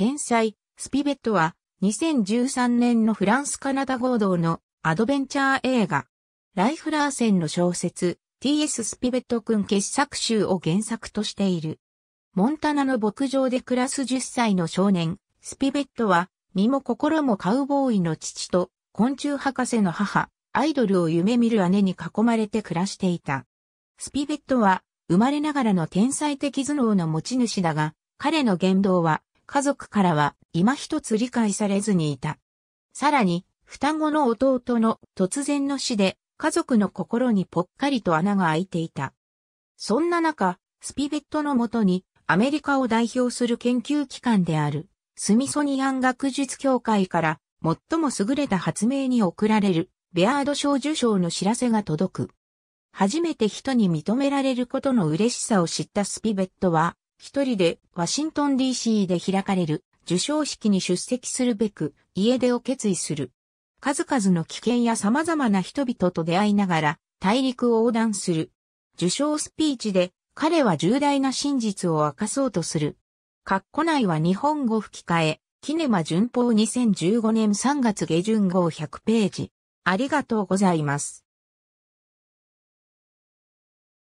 天才、スピベットは2013年のフランス・カナダ合同のアドベンチャー映画、ライフラーセンの小説、T.S. スピベット君傑作集を原作としている。モンタナの牧場で暮らす10歳の少年、スピベットは、身も心もカウボーイの父と、昆虫博士の母、アイドルを夢見る姉に囲まれて暮らしていた。スピベットは、生まれながらの天才的頭脳の持ち主だが、彼の言動は、家族からは今一つ理解されずにいた。さらに、双子の弟の突然の死で家族の心にぽっかりと穴が開いていた。そんな中、スピベットのもとにアメリカを代表する研究機関であるスミソニアン学術協会から最も優れた発明に贈られるベアード賞受賞の知らせが届く。初めて人に認められることの嬉しさを知ったスピベットは一人でワシントン DC で開かれる受賞式に出席するべく家出を決意する。数々の危険や様々な人々と出会いながら大陸を横断する。受賞スピーチで彼は重大な真実を明かそうとする。括弧内は日本語吹き替え、キネマ旬報2015年3月下旬号100ページ。ありがとうございます。